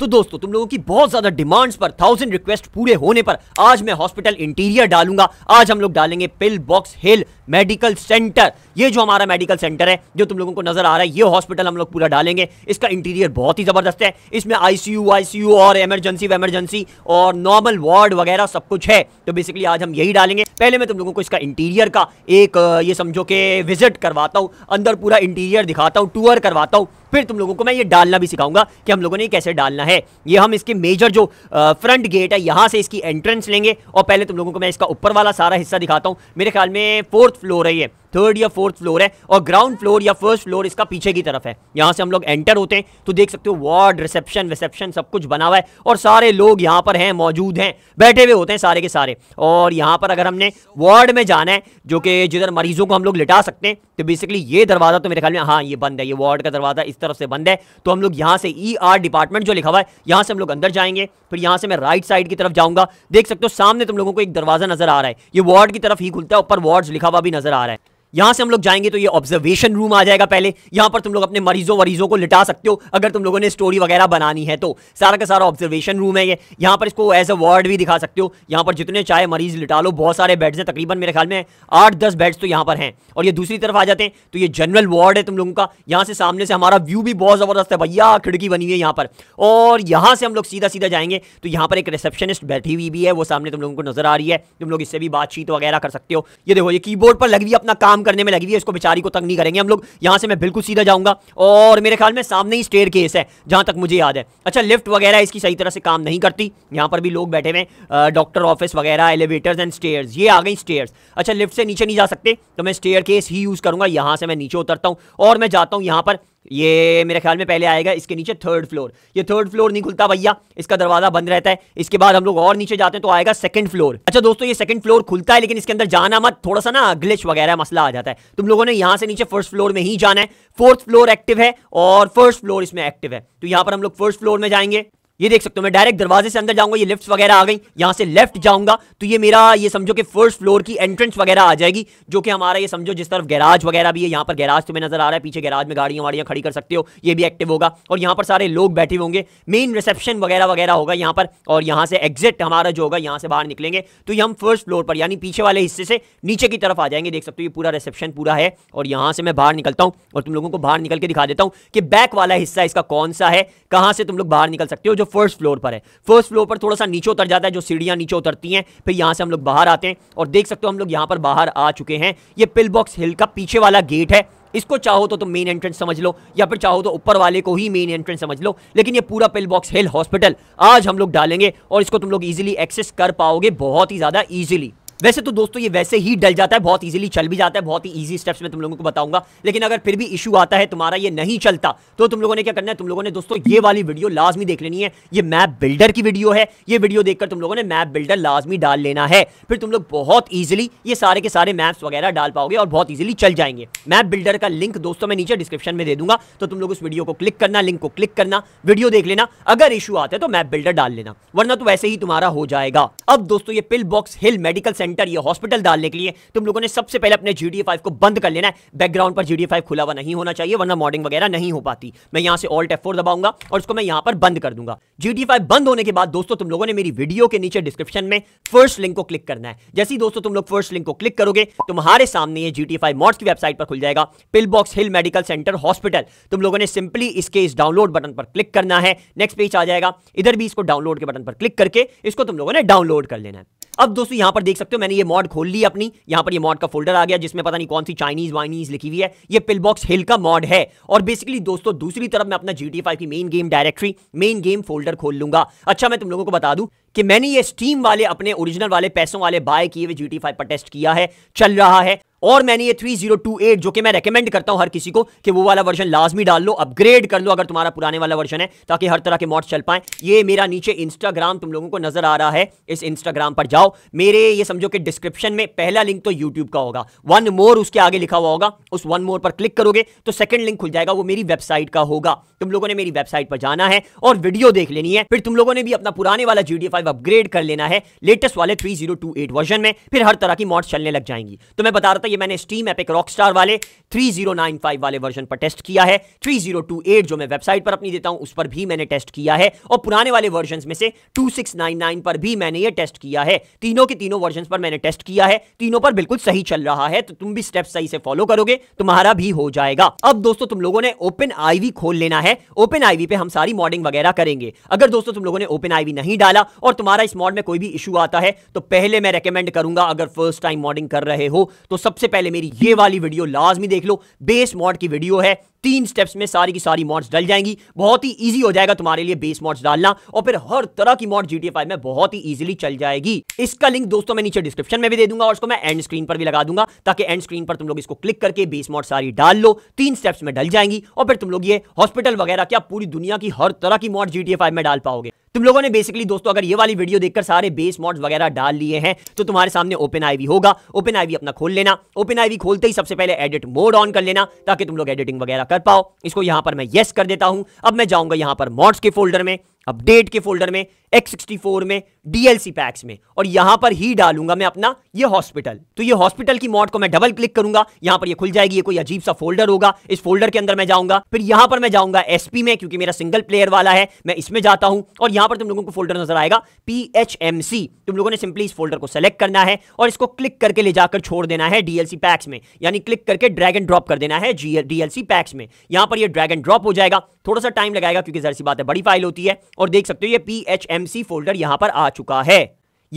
तो दोस्तों तुम लोगों की बहुत ज्यादा डिमांड्स पर थाउजेंड रिक्वेस्ट पूरे होने पर आज मैं हॉस्पिटल इंटीरियर डालूंगा आज हम लोग डालेंगे Pillbox Hill Medical Center ये जो हमारा मेडिकल सेंटर है जो तुम लोगों को नजर आ रहा है ये हॉस्पिटल हम लोग पूरा डालेंगे इसका इंटीरियर बहुत ही जबरदस्त है इसमें आईसीयू आईसीयू और इमरजेंसी वेमरजेंसी और नॉर्मल वार्ड वगैरह सब कुछ है तो बेसिकली आज हम यही डालेंगे पहले मैं तुम लोगों को इसका इंटीरियर का एक ये समझो कि विजिट करवाता हूँ अंदर पूरा इंटीरियर दिखाता हूँ टूर करवाता हूँ फिर तुम लोगों को मैं ये डालना भी सिखाऊंगा कि हम लोगों ने कैसे डालना है ये हम इसके मेजर जो फ्रंट गेट है यहाँ से इसकी एंट्रेंस लेंगे और पहले तुम लोगों को मैं इसका ऊपर वाला सारा हिस्सा दिखाता हूँ मेरे ख्याल में फोर्थ फ्लोर है ये थर्ड या फोर्थ फ्लोर है और ग्राउंड फ्लोर या फर्स्ट फ्लोर इसका पीछे की तरफ है यहाँ से हम लोग एंटर होते हैं तो देख सकते हो वार्ड रिसेप्शन रिसेप्शन सब कुछ बना हुआ है और सारे लोग यहाँ पर हैं मौजूद हैं बैठे हुए होते हैं सारे के सारे और यहाँ पर अगर हमने वार्ड में जाना है जो कि जिधर मरीजों को हम लोग लिटा सकते हैं तो बेसिकली ये दरवाज़ा तो मेरे ख्याल में हाँ ये बंद है ये वार्ड का दरवाज़ा इस तरफ से बंद है तो हम लोग यहाँ से ई आर डिपार्टमेंट जो लिखा हुआ है यहाँ से हम लोग अंदर जाएंगे फिर यहाँ से मैं राइट साइड की तरफ जाऊँगा देख सकते हो सामने तुम लोगों को एक दरवाज़ा नजर आ रहा है ये वार्ड की तरफ ही खुलता है ऊपर वार्ड लिखा हुआ भी नजर आ रहा है यहां से हम लोग जाएंगे तो ये ऑब्जर्वेशन रूम आ जाएगा पहले यहां पर तुम लोग अपने मरीजों वरीजों को लिटा सकते हो अगर तुम लोगों ने स्टोरी वगैरह बनानी है तो सारा का सारा ऑब्जर्वेशन रूम है ये यहां पर इसको एज अ वार्ड भी दिखा सकते हो यहां पर जितने चाहे मरीज लिटा लो बहुत सारे बेड्स हैं तकरीबन मेरे ख्याल में आठ दस बेड्स तो यहां पर हैं और ये दूसरी तरफ आ जाते हैं तो ये जनरल वार्ड है तुम लोगों का यहां से सामने से हमारा व्यू भी बहुत जबरदस्त है भैया खिड़की बनी हुई है यहां पर और यहां से हम लोग सीधा सीधा जाएंगे तो यहां पर एक रिसेप्शनिस्ट बैठी हुई भी है वो सामने तुम लोगों को नजर आ रही है तुम लोग इससे भी बातचीत वगैरह कर सकते हो ये देखो ये की पर लग भी अपना काम काम करने में लगी हुई है इसको बेचारी को तंग नहीं करेंगे हम लोग यहाँ से मैं बिल्कुल सीधा जाऊँगा और मेरे ख्याल में सामने ही स्टेयर केस है जहाँ तक मुझे याद है अच्छा लिफ्ट वगैरह इसकी सही तरह से काम नहीं करती यहाँ पर भी लोग बैठे हुए डॉक्टर ऑफिस वगैरह एलिवेटर्स एंड स्टेयर्स ये आ गई स्टेयर्स अच्छा लिफ्ट से नीचे नहीं जा सकते तो मैं स्टेयर केस ही यूज़ करूँगा यहाँ से मैं नीचे उतरता हूँ और मैं जाता हूँ यहाँ पर ये मेरे ख्याल में पहले आएगा इसके नीचे थर्ड फ्लोर ये थर्ड फ्लोर नहीं खुलता भैया इसका दरवाजा बंद रहता है इसके बाद हम लोग और नीचे जाते हैं तो आएगा सेकंड फ्लोर अच्छा दोस्तों ये सेकंड फ्लोर खुलता है लेकिन इसके अंदर जाना मत थोड़ा सा ना ग्लिच वगैरह मसला आ जाता है तुम लोगों ने यहाँ से नीचे फर्स्ट फ्लोर में ही जाना है फोर्थ फ्लोर एक्टिव है और फर्स्ट फ्लोर इसमें एक्टिव है तो यहाँ पर हम लोग फर्स्ट फ्लोर में जाएंगे ये देख सकते हो मैं डायरेक्ट दरवाजे से अंदर जाऊंगा ये लिफ्ट वगैरह आ गई यहाँ से लेफ्ट जाऊंगा तो ये मेरा ये समझो कि फर्स्ट फ्लोर की एंट्रेंस वगैरह आ जाएगी जो कि हमारा ये समझो जिस तरफ गैराज वगैरह भी है यहाँ पर गैराज तुम्हें नजर आ रहा है पीछे गैराज में गाड़ियाँ वाड़ियाँ खड़ी कर सकते हो ये भी एक्टिव होगा और यहाँ पर सारे लोग बैठे होंगे मेन रिसेप्शन वगैरह वगैरह होगा यहाँ पर और यहाँ से एग्जिट हमारा जो होगा यहाँ से बाहर निकलेंगे तो ये हम फर्स्ट फ्लोर पर यानी पीछे वाले हिस्से से नीचे की तरफ आ जाएंगे देख सकते हो ये पूरा रिसेप्शन पूरा है और यहाँ से मैं बाहर निकलता हूँ और तुम लोगों को बाहर निकल के दिखा देता हूँ कि बैक वाला हिस्सा इसका कौन सा है कहाँ से तुम लोग बाहर निकल सकते हो जो फर्स्ट फ्लोर पर है फर्स्ट फ्लोर पर थोड़ा सा नीचे उतर जाता है जो सीढ़ियाँ नीचे उतरती हैं फिर यहाँ से हम लोग बाहर आते हैं और देख सकते हो हम लोग यहाँ पर बाहर आ चुके हैं ये पिल बॉक्स हिल का पीछे वाला गेट है इसको चाहो तो तुम मेन एंट्रेंस समझ लो या फिर चाहो तो ऊपर वाले को ही मेन एंट्रेंस समझ लो लेकिन ये पूरा पिल बॉक्स हिल हॉस्पिटल आज हम लोग डालेंगे और इसको तुम लोग ईजिली एक्सेस कर पाओगे बहुत ही ज़्यादा ईजिली वैसे तो दोस्तों ये वैसे ही डल जाता है बहुत ईजिली चल भी जाता है बहुत ही ईजी स्टेप्स में तुम लोगों को बताऊंगा लेकिन अगर फिर भी इशू आता है तुम्हारा ये नहीं चलता तो तुम लोगों ने क्या करना है तुम लोगों ने दोस्तों ये वाली वीडियो लाजमी देख लेनी है ये मैप बिल्डर की वीडियो है ये वीडियो देखकर तुम लोगों ने मैप बिल्डर लाजमी डाल लेना है फिर तुम लोग बहुत ईजिली ये सारे के सारे मैप्स वगैरह डाल पाओगे और बहुत ईजिली चल जाएंगे मैप बिल्डर का लिंक दोस्तों में नीचे डिस्क्रिप्शन में दे दूंगा तो तुम लोग उस वीडियो को क्लिक करना लिंक को क्लिक करना वीडियो देख लेना अगर इशू आता है तो मैप बिल्डर डाल लेना वरना तो वैसे ही तुम्हारा हो जाएगा अब दोस्तों ये Pillbox Hill Medical Center center ये हॉस्पिटल डालने के लिए तुम लोगों ने सबसे पहले अपने जी डी को बंद कर लेना है बैकग्राउंड पर जी डी फाइव खुला हुआ नहीं होना चाहिए वरना मॉडिंग वगैरह नहीं हो पाती मैं यहाँ से ऑल्ट एफ दबाऊंगा और उसको मैं यहाँ पर बंद कर दूंगा जी डी फाइव बंद होने के बाद दोस्तों तुम लोगों ने मेरी वीडियो के नीचे डिस्क्रिप्शन में फर्स्ट लिंक को क्लिक करना है जैसे ही दोस्तों तुम लोग फर्स्ट लिंक को क्लिक करोगे तुम्हारे सामने ये जी टी मॉड्स की वेबसाइट पर खुल जाएगा Pillbox Hill Medical Center hospital तुम लोगों ने सिंपली इसके इस डाउनलोड बटन पर क्लिक करना है नेक्स्ट पेज आ जाएगा इधर भी इसको डाउनलोड के बटन पर क्लिक करके इसको तुम लोगों ने डाउनलोड कर लेना है अब दोस्तों यहां पर देख सकते हो मैंने ये मॉड खोल ली अपनी यहाँ पर ये मॉड का फोल्डर आ गया जिसमें पता नहीं कौन सी चाइनीज वाइनीज लिखी हुई है ये पिलबॉक्स हिल का मॉड है और बेसिकली दोस्तों दूसरी तरफ मैं अपना जी की main game directory main game folder खोल लूंगा अच्छा मैं तुम लोगों को बता दूं कि मैंने ये स्टीम वाले अपने ओरिजिनल वाले पैसों वाले बाय किए हुए जी टी फाइव पर टेस्ट किया है चल रहा है और मैंने ये 3028 जो कि मैं रेकमेंड करता हूं हर किसी को कि वो वाला वर्जन लाजमी डाल लो अपग्रेड कर लो अगर तुम्हारा पुराने वाला वर्जन है ताकि हर तरह के मॉड चल पाएं ये मेरा नीचे इंस्टाग्राम तुम लोगों को नजर आ रहा है इस इंस्टाग्राम पर जाओ मेरे ये समझो कि डिस्क्रिप्शन में पहला लिंक तो यूट्यूब का होगा वन मोर उसके आगे लिखा हुआ होगा उस वन मोर पर क्लिक करोगे तो सेकंड लिंक खुल जाएगा वो मेरी वेबसाइट का होगा तुम लोगों ने मेरी वेबसाइट पर जाना है और वीडियो देख लेनी है फिर तुम लोगों ने भी अपना पुराने वाला जी फाइव अपग्रेड कर लेना है लेटेस्ट वाले three zero two eight version में फिर हर तरह की मॉड्स चलने लग जाएंगी तो मैं बता रहा था ये मैंने स्टीम एपिक रॉकस्टार वाले थ्री जीरो नाइन फाइव वाले वर्जन पर टेस्ट किया है थ्री जीरो टू एट जो मैं वेबसाइट पर अपनी देता हूं उस पर भी मैंने टेस्ट किया है और पुराने वाले वर्जन में से टू सिक्स नाइन नाइन पर भी मैंने ये टेस्ट किया है तीनों के तीनों वर्जन पर मैंने टेस्ट किया है तीनों पर बिल्कुल सही चल रहा है तो तुम भी स्टेप सही से फॉलो करोगे तुम्हारा भी हो जाएगा अब दोस्तों तुम लोगों ने ओपन आईवी खोल लेना है ओपन आईवी पे हम सारी मॉडिंग वगैरह करेंगे अगर दोस्तों तुम लोगों ने ओपन आईवी नहीं डाला और और तुम्हारा इस मॉड में कोई भी इशू आता है तो पहले मैं रेकमेंड करूंगा अगर फर्स्ट टाइम मॉडिंग कर रहे हो तो सबसे पहले मेरी ये वाली वीडियो लाजमी देख लो बेस मॉड की वीडियो है तीन स्टेप्स में सारी की सारी मॉड्स डल जाएंगी बहुत ही इजी हो जाएगा तुम्हारे लिए बेस मॉड्स डालना और फिर हर तरह की मॉड जीटीए फाइव में बहुत ही इजीली चल जाएगी इसका लिंक दोस्तों मैं नीचे डिस्क्रिप्शन में भी दे दूंगा और इसको मैं एंड स्क्रीन पर भी लगा दूंगा ताकि एंड स्क्रीन पर तुम लोग इसको क्लिक करके बेस मॉड सारी डाल लो तीन स्टेप्स में डल जाएंगी और फिर तुम लोग ये हॉस्पिटल वगैरह क्या पूरी दुनिया की हर तरह की मॉड जीटीए फाइव में डाल पाओगे तुम लोगों ने बेसिकली दोस्तों अगर ये वाली वीडियो देखकर सारे बेस मॉड्स वगैरह डाल लिए हैं तो तुम्हारे सामने ओपन आईवी होगा ओपन आईवी अपना खोल लेना ओपन आईवी खोलते ही सबसे पहले एडिट मोड ऑन कर लेना ताकि तुम लोग एडिटिंग वगैरह कर पाओ इसको यहां पर मैं येस कर देता हूं अब मैं जाऊंगा यहां पर मॉड्स के फोल्डर में अपडेट के फोल्डर में X64 में डीएलसी पैक्स में और यहां पर ही डालूंगा मैं अपना ये हॉस्पिटल तो ये हॉस्पिटल की मॉड को मैं डबल क्लिक करूंगा यहां पर ये खुल जाएगी ये कोई अजीब सा फोल्डर होगा इस फोल्डर के अंदर मैं जाऊंगा फिर यहां पर मैं जाऊंगा एसपी में क्योंकि मेरा सिंगल प्लेयर वाला है मैं इसमें जाता हूं और यहां पर तुम लोगों को फोल्डर नजर आएगा PHMC तुम लोगों ने सिंपली इस फोल्डर को सेलेक्ट करना है और इसको क्लिक करके ले जाकर छोड़ देना है डीएलसी पैक्स में यानी क्लिक करके ड्रैग एंड ड्रॉप कर देना है DLC पैक्स में यहां पर यह ड्रैग एंड ड्रॉप हो जाएगा थोड़ा सा टाइम लगाएगा क्योंकि जरूरी बात है बड़ी फाइल होती है और देख सकते हो ये PHMC एमसी फोल्डर यहां पर आ चुका है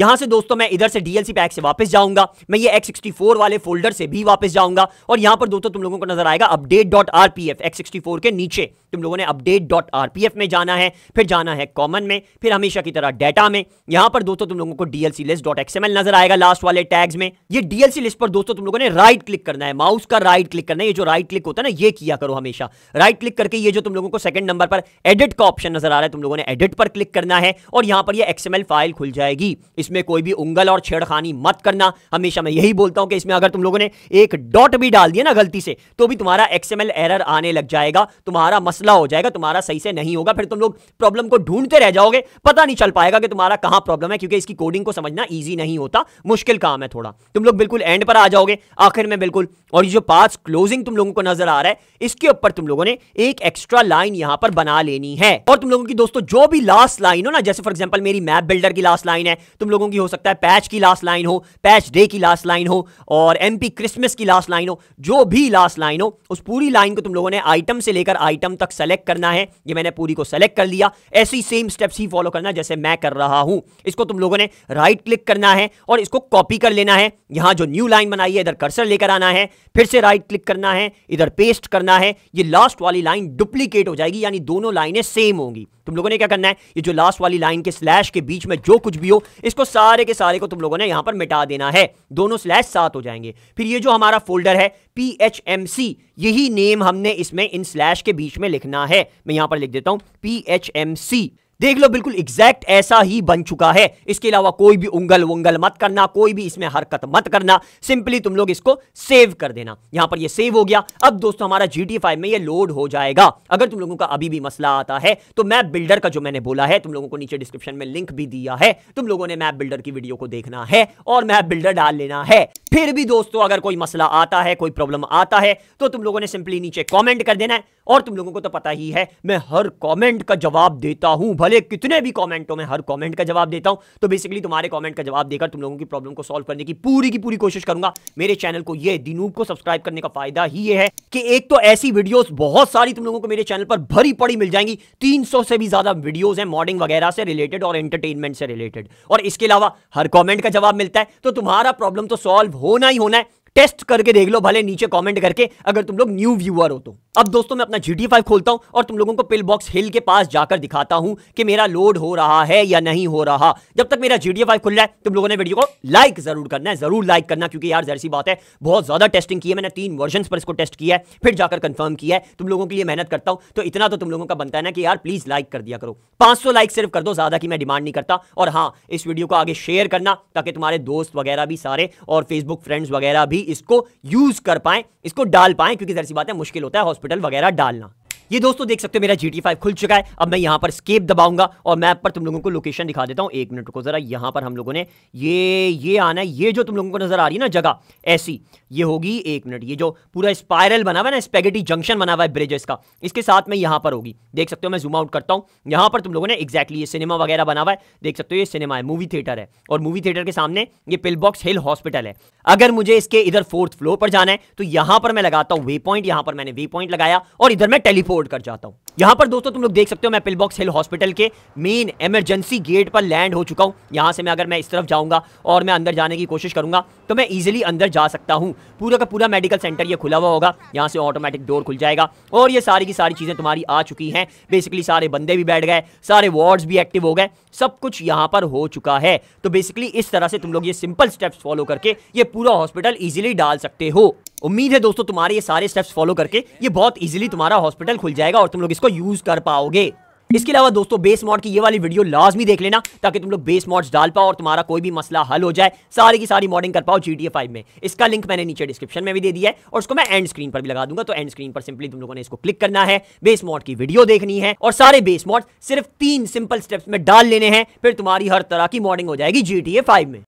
यहां से दोस्तों मैं इधर से डीएलसी पैक से वापस जाऊंगा मैं ये x64 वाले फोल्डर से भी वापस जाऊंगा और यहां पर दोस्तों तुम लोगों को नजर आएगा अपडेट डॉट आरपीएफ फोर के नीचे तुम लोगों ने update dot R P F में जाना है फिर जाना है कॉमन में फिर हमेशा की तरह डेटा में यहां पर दोस्तों तुम लोगों को डीएलसी लिस्ट डॉट एक्सएमएल नजर आएगा लास्ट वाले टैग्स में ये डीएलसी लिस्ट पर दोस्तों तुम लोगों ने राइट क्लिक करना है माउस का राइट क्लिक करना है ये जो राइट क्लिक होता है ना ये किया करो हमेशा राइट क्लिक करके ये जो तुम लोगों को सेकंड नंबर पर एडिट का ऑप्शन नजर आ रहा है तुम लोगों ने एडिट पर क्लिक करना है और यहां पर ये एक्सएमएल फाइल खुल जाएगी इसमें कोई भी उंगल और छेड़खानी मत करना हमेशा मैं यही बोलता हूं कि इसमें अगर तुम लोगों ने एक डॉट भी डाल दिया ना गलती से तो भी तुम्हारा एक्सएमएल एरर आने लग जाएगा तुम्हारा मसला मसला हो जाएगा तुम्हारा सही से नहीं होगा फिर तुम लोग प्रॉब्लम को ढूंढते रह जाओगे पता नहीं चल पाएगा कि तुम्हारा कहां प्रॉब्लम है क्योंकि इसकी कोडिंग को समझना ईजी नहीं होता मुश्किल काम है थोड़ा तुम लोग बिल्कुल एंड पर आ जाओगे आखिर में बिल्कुल और ये जो पास क्लोजिंग तुम लोगों को नजर आ रहा है इसके ऊपर तुम लोगों ने एक एक्स्ट्रा लाइन यहां पर बना लेनी है और तुम लोगों की दोस्तों जो भी लास्ट लाइन हो ना जैसे फॉर एग्जाम्पल मेरी मैप बिल्डर की लास्ट लाइन है तुम लोगों की हो सकता है पैच की लास्ट लाइन हो पैच डे की लास्ट लाइन हो और एमपी क्रिसमस की लास्ट लाइन हो जो भी लास्ट लाइन हो उस पूरी लाइन को तुम लोगों ने आइटम से लेकर आइटम तक सेलेक्ट करना है ये मैंने पूरी को सेलेक्ट कर लिया ऐसी सेम स्टेप्स ही फॉलो करना जैसे मैं कर रहा हूं इसको तुम लोगों ने राइट right क्लिक करना है और इसको कॉपी कर लेना है यहां जो न्यू लाइन बनाई है इधर कर्सर लेकर आना है फिर से राइट right क्लिक करना है इधर पेस्ट करना है ये लास्ट वाली लाइन डुप्लीकेट हो जाएगी यानी दोनों लाइनें सेम होंगी तुम लोगों ने क्या करना है ये जो लास्ट वाली लाइन के स्लैश के बीच में जो कुछ भी हो इसको सारे के सारे को तुम लोगों ने यहां पर मिटा देना है दोनों स्लैश साथ हो जाएंगे फिर ये जो हमारा फोल्डर है पी एच एम सी यही नेम हमने इसमें इन स्लैश के बीच में लिखना है मैं यहां पर लिख देता हूं पी एच एम सी देख लो बिल्कुल एग्जैक्ट ऐसा ही बन चुका है इसके अलावा कोई भी उंगल उंगल मत करना कोई भी इसमें हरकत मत करना सिंपली तुम लोग इसको सेव कर देना यहां पर ये सेव हो गया अब दोस्तों हमारा जी टी में ये लोड हो जाएगा अगर तुम लोगों का अभी भी मसला आता है तो मैप बिल्डर का जो मैंने बोला है तुम लोगों को नीचे डिस्क्रिप्शन में लिंक भी दिया है तुम लोगों ने मैप बिल्डर की वीडियो को देखना है और मैप बिल्डर डाल लेना है फिर भी दोस्तों अगर कोई मसला आता है कोई प्रॉब्लम आता है तो तुम लोगों ने सिंपली नीचे कॉमेंट कर देना है और तुम लोगों को तो पता ही है मैं हर कॉमेंट का जवाब देता हूं भले वाले कितने भी हो मैं हर कॉमेंट का जवाब देता हूँ तो बेसिकली तुम्हारे कॉमेंट का जवाब देकर तुम लोगों की प्रॉब्लम को सॉल्व करने की पूरी की पूरी कोशिश करूंगा मेरे चैनल को ये दिनूब को सब्सक्राइब करने का फायदा ही ये है कि एक तो ऐसी वीडियोस बहुत सारी तुम लोगों को मेरे चैनल पर भरी पड़ी मिल जाएंगी तीन से भी ज्यादा वीडियोज हैं मॉडिंग वगैरह से रिलेटेड और एंटरटेनमेंट से रिलेटेड और इसके अलावा हर कॉमेंट का जवाब मिलता है तो तुम्हारा प्रॉब्लम तो सॉल्व होना ही होना है टेस्ट करके देख लो भले नीचे कमेंट करके अगर तुम लोग न्यू व्यूअर हो तो अब दोस्तों मैं अपना जी टी खोलता हूं और तुम लोगों को पिल बॉक्स हिल के पास जाकर दिखाता हूं कि मेरा लोड हो रहा है या नहीं हो रहा जब तक मेरा जी टी खुल रहा है तुम लोगों ने वीडियो को लाइक जरूर करना है जरूर लाइक करना क्योंकि यार जैसी बात है बहुत ज्यादा टेस्टिंग की है मैंने तीन वर्जन पर इसको टेस्ट किया है फिर जाकर कंफर्म किया है तुम लोगों के लिए मेहनत करता हूं तो इतना तो तुम लोगों का बनता है ना कि यार प्लीज लाइक कर दिया करो पांच लाइक सिर्फ कर दो ज्यादा की मैं डिमांड नहीं करता और हाँ इस वीडियो को आगे शेयर करना ताकि तुम्हारे दोस्त वगैरह भी सारे और फेसबुक फ्रेंड्स वगैरह भी इसको यूज कर पाए इसको डाल पाए क्योंकि जैसी बात है मुश्किल होता है हॉस्पिटल वगैरह डालना ये दोस्तों देख सकते हो मेरा जी टी फाइव खुल चुका है अब मैं यहाँ पर स्केप दबाऊंगा और मैप पर तुम लोगों को लोकेशन दिखा देता हूँ एक मिनट को ज़रा यहाँ पर हम लोगों ने ये ये आना है ये जो तुम लोगों को नज़र आ रही है ना जगह ऐसी ये होगी एक मिनट ये जो पूरा स्पायरल बना हुआ है ना स्पेगेटी जंक्शन बना हुआ है ब्रिजेस का इसके साथ में यहाँ पर होगी देख सकते हो मैं जूम आउट करता हूँ यहाँ पर तुम लोगों ने एक्जैक्टली ये सिनेमा वगैरह बना हुआ है देख सकते हो ये सिनेमा है मूवी थिएटर है और मूवी थिएटर के सामने ये पिलबॉक्स हिल हॉस्पिटल है अगर मुझे इसके इधर फोर्थ फ्लोर पर जाना है तो यहाँ पर मैं लगाता हूँ वे पॉइंट यहाँ पर मैंने वे पॉइंट लगाया और इधर मैं टेलीफोन बोर्ड कर जाता हूँ यहाँ पर दोस्तों तुम लोग देख सकते हो मैं पिलबॉक्स हिल हॉस्पिटल के मेन इमरजेंसी गेट पर लैंड हो चुका हूँ यहाँ से मैं अगर मैं इस तरफ जाऊँगा और मैं अंदर जाने की कोशिश करूँगा तो मैं इजीली अंदर जा सकता हूँ पूरा का पूरा मेडिकल सेंटर ये खुला हुआ होगा यहाँ से ऑटोमेटिक डोर खुल जाएगा और ये सारी की सारी चीज़ें तुम्हारी आ चुकी हैं बेसिकली सारे बंदे भी बैठ गए सारे वार्ड्स भी एक्टिव हो गए सब कुछ यहाँ पर हो चुका है तो बेसिकली इस तरह से तुम लोग ये सिंपल स्टेप्स फॉलो करके ये पूरा हॉस्पिटल ईजिली डाल सकते हो उम्मीद है दोस्तों तुम्हारे ये सारे स्टेप्स फॉलो करके ये बहुत इजीली तुम्हारा हॉस्पिटल खुल जाएगा और तुम लोग इसको यूज कर पाओगे इसके अलावा दोस्तों बेस मॉड की ये वाली वीडियो लाजमी देख लेना ताकि तुम लोग बेस मॉड्स डाल पाओ और तुम्हारा कोई भी मसला हल हो जाए सारी की सारी मॉडिंग कर पाओ जी टी में इसका लिंक मैंने नीचे डिस्क्रिप्शन में भी दे दिया है और उसको मैं एंड स्क्रीन पर भी लगा दूंगा तो एंड स्क्रीन पर सिंपली तुम लोगों ने इसको क्लिक करना है बेस मॉड की वीडियो देखनी है और सारे बेस मॉड सिर्फ तीन सिंपल स्टेप्स में डाल लेने हैं फिर तुम्हारी हर तरह की मॉडिंग हो जाएगी जी टी में